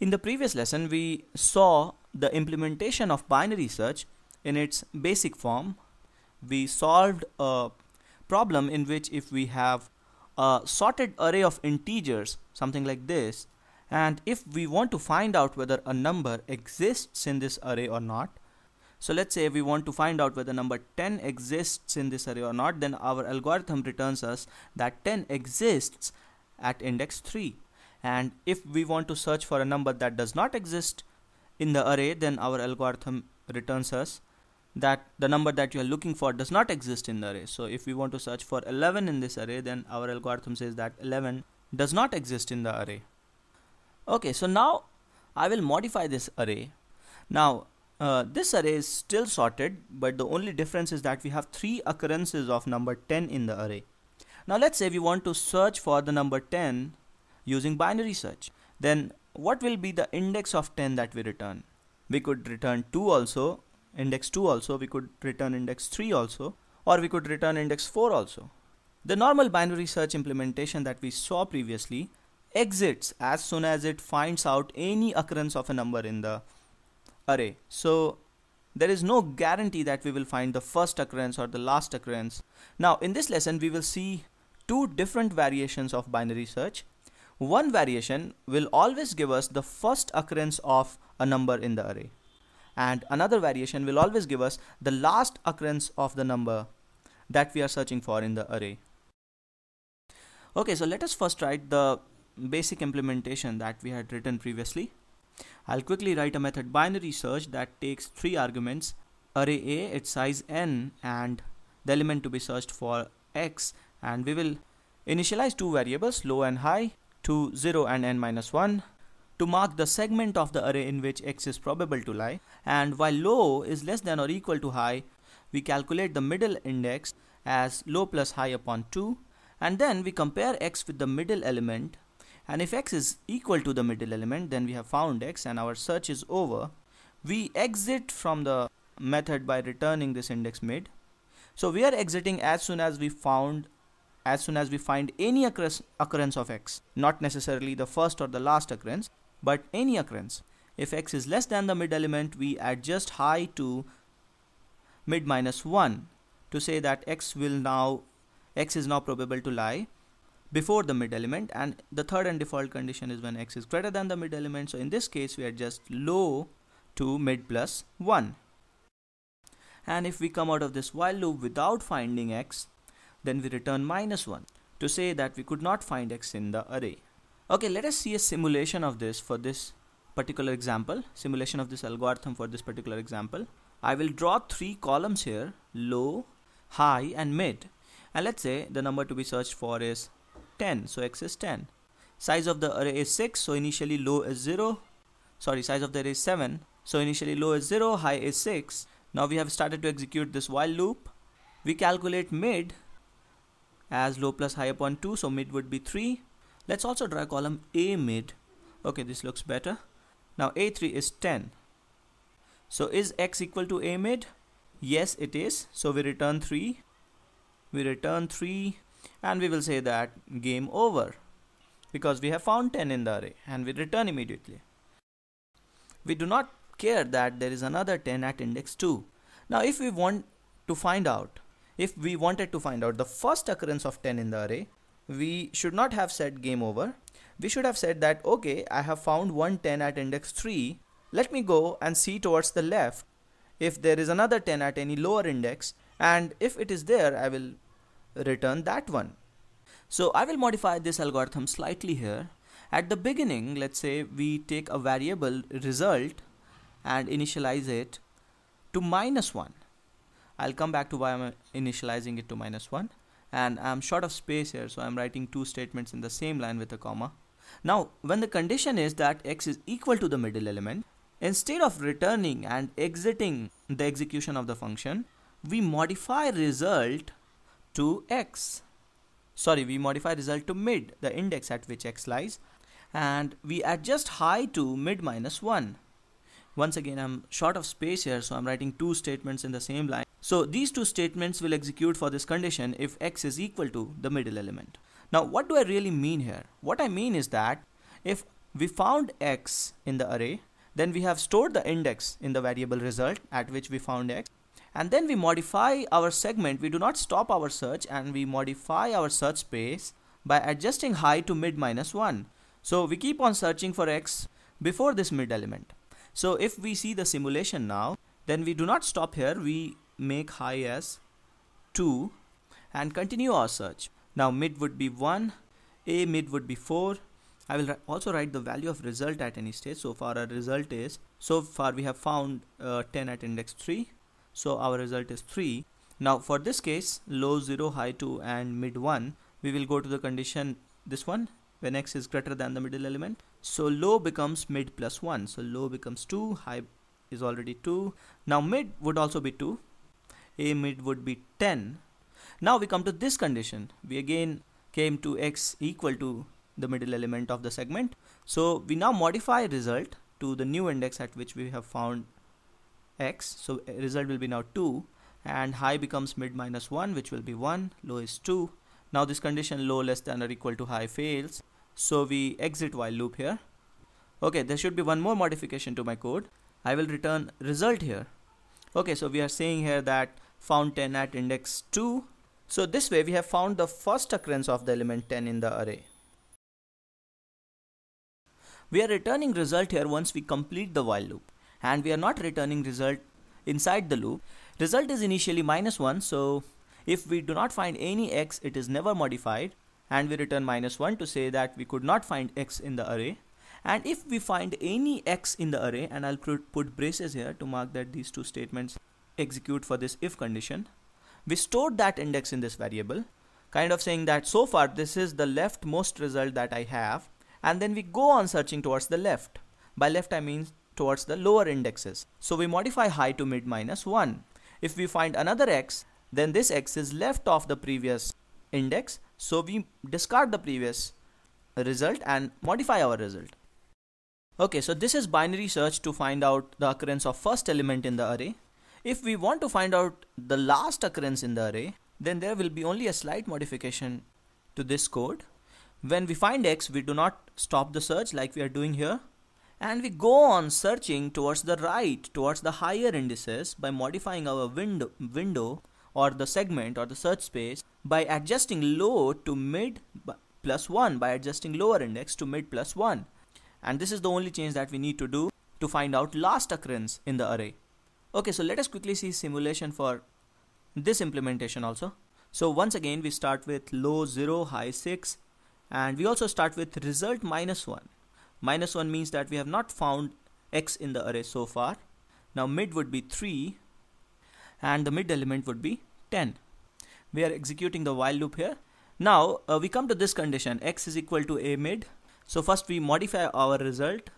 In the previous lesson, we saw the implementation of binary search in its basic form. We solved a problem in which if we have a sorted array of integers, something like this, and if we want to find out whether a number exists in this array or not, so let's say we want to find out whether number 10 exists in this array or not, then our algorithm returns us that 10 exists at index 3 and if we want to search for a number that does not exist in the array then our algorithm returns us that the number that you are looking for does not exist in the array so if we want to search for 11 in this array then our algorithm says that 11 does not exist in the array okay so now I will modify this array now uh, this array is still sorted but the only difference is that we have three occurrences of number 10 in the array now let's say we want to search for the number 10 using binary search. Then what will be the index of 10 that we return? We could return 2 also, index 2 also, we could return index 3 also, or we could return index 4 also. The normal binary search implementation that we saw previously exits as soon as it finds out any occurrence of a number in the array. So there is no guarantee that we will find the first occurrence or the last occurrence. Now in this lesson we will see two different variations of binary search one variation will always give us the first occurrence of a number in the array. And another variation will always give us the last occurrence of the number that we are searching for in the array. Okay, so let us first write the basic implementation that we had written previously. I'll quickly write a method binary search that takes three arguments, array A, its size n, and the element to be searched for x, and we will initialize two variables, low and high, to 0 and n minus 1 to mark the segment of the array in which x is probable to lie and while low is less than or equal to high we calculate the middle index as low plus high upon 2 and then we compare x with the middle element and if x is equal to the middle element then we have found x and our search is over we exit from the method by returning this index mid so we are exiting as soon as we found as soon as we find any occurrence of x, not necessarily the first or the last occurrence, but any occurrence. If x is less than the mid element, we adjust high to mid minus 1 to say that x will now x is now probable to lie before the mid element and the third and default condition is when x is greater than the mid element so in this case we adjust low to mid plus 1 and if we come out of this while loop without finding x then we return minus 1 to say that we could not find x in the array. Okay, let us see a simulation of this for this particular example, simulation of this algorithm for this particular example. I will draw three columns here, low, high and mid. And let's say the number to be searched for is 10, so x is 10. Size of the array is 6, so initially low is 0. Sorry, size of the array is 7, so initially low is 0, high is 6. Now we have started to execute this while loop. We calculate mid as low plus high upon 2 so mid would be 3 let's also draw column a mid okay this looks better now a3 is 10 so is x equal to a mid yes it is so we return 3 we return 3 and we will say that game over because we have found 10 in the array and we return immediately we do not care that there is another 10 at index 2 now if we want to find out if we wanted to find out the first occurrence of 10 in the array, we should not have said game over. We should have said that, okay, I have found one ten at index 3. Let me go and see towards the left if there is another 10 at any lower index. And if it is there, I will return that one. So I will modify this algorithm slightly here. At the beginning, let's say we take a variable result and initialize it to minus 1. I'll come back to why I'm initializing it to minus 1 and I'm short of space here so I'm writing two statements in the same line with a comma. Now when the condition is that x is equal to the middle element instead of returning and exiting the execution of the function we modify result to x sorry we modify result to mid the index at which x lies and we adjust high to mid minus 1 once again I'm short of space here so I'm writing two statements in the same line so these two statements will execute for this condition if x is equal to the middle element. Now what do I really mean here? What I mean is that if we found x in the array, then we have stored the index in the variable result at which we found x and then we modify our segment. We do not stop our search and we modify our search space by adjusting high to mid minus 1. So we keep on searching for x before this mid element. So if we see the simulation now, then we do not stop here. We make high as 2 and continue our search. Now mid would be 1, a mid would be 4. I will also write the value of result at any stage. So far our result is, so far we have found uh, 10 at index 3. So our result is 3. Now for this case, low 0, high 2 and mid 1, we will go to the condition this one when x is greater than the middle element. So low becomes mid plus 1. So low becomes 2, high is already 2. Now mid would also be 2 a mid would be 10. Now we come to this condition. We again came to x equal to the middle element of the segment. So we now modify result to the new index at which we have found x. So eh, result will be now 2 and high becomes mid minus 1 which will be 1, low is 2. Now this condition low less than or equal to high fails. So we exit while loop here. Okay, there should be one more modification to my code. I will return result here. Okay, so we are saying here that found 10 at index 2. So this way we have found the first occurrence of the element 10 in the array. We are returning result here once we complete the while loop and we are not returning result inside the loop. Result is initially minus 1 so if we do not find any x it is never modified and we return minus 1 to say that we could not find x in the array and if we find any x in the array and I'll put braces here to mark that these two statements execute for this if condition. We stored that index in this variable, kind of saying that so far this is the leftmost result that I have, and then we go on searching towards the left. By left I mean towards the lower indexes. So we modify high to mid minus 1. If we find another x, then this x is left of the previous index. So we discard the previous result and modify our result. Okay, so this is binary search to find out the occurrence of first element in the array. If we want to find out the last occurrence in the array, then there will be only a slight modification to this code. When we find x, we do not stop the search like we are doing here. And we go on searching towards the right, towards the higher indices by modifying our window, window or the segment or the search space by adjusting low to mid plus 1 by adjusting lower index to mid plus 1. And this is the only change that we need to do to find out last occurrence in the array. Okay, so let us quickly see simulation for this implementation also. So once again, we start with low 0, high 6, and we also start with result minus 1. Minus 1 means that we have not found x in the array so far. Now mid would be 3, and the mid element would be 10. We are executing the while loop here. Now uh, we come to this condition, x is equal to a mid. So first we modify our result.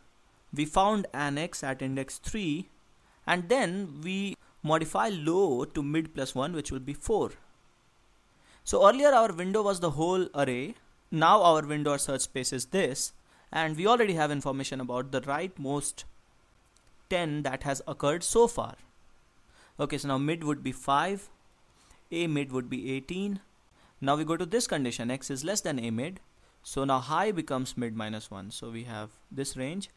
We found an x at index 3 and then we modify low to mid plus 1 which will be 4. So earlier our window was the whole array, now our window or search space is this and we already have information about the rightmost 10 that has occurred so far. Okay, so now mid would be 5, a mid would be 18. Now we go to this condition, x is less than a mid. So now high becomes mid minus 1. So we have this range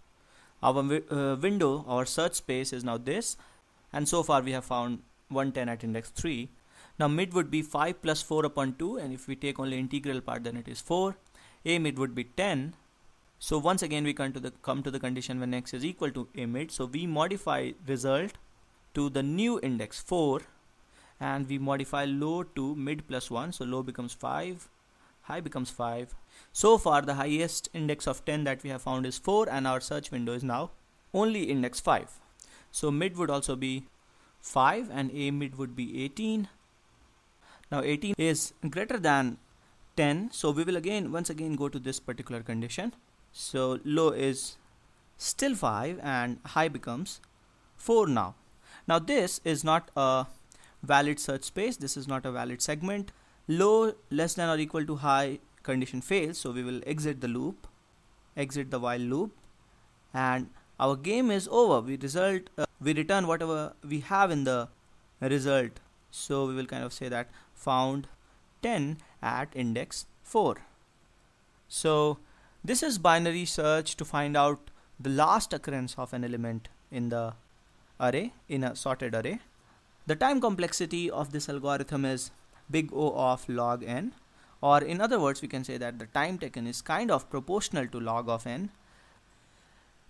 our uh, window, our search space is now this. And so far we have found 110 at index 3. Now mid would be 5 plus 4 upon 2 and if we take only integral part then it is 4. A mid would be 10. So once again we come to the come to the condition when x is equal to a mid. So we modify result to the new index 4 and we modify low to mid plus 1 so low becomes 5 high becomes 5. So far the highest index of 10 that we have found is 4 and our search window is now only index 5. So mid would also be 5 and a mid would be 18. Now 18 is greater than 10 so we will again once again go to this particular condition. So low is still 5 and high becomes 4 now. Now this is not a valid search space this is not a valid segment low less than or equal to high condition fails so we will exit the loop exit the while loop and our game is over we result uh, we return whatever we have in the result so we will kind of say that found 10 at index 4 so this is binary search to find out the last occurrence of an element in the array in a sorted array the time complexity of this algorithm is big O of log n or in other words we can say that the time taken is kind of proportional to log of n.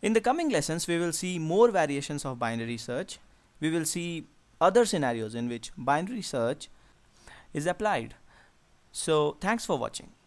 In the coming lessons we will see more variations of binary search. We will see other scenarios in which binary search is applied. So thanks for watching.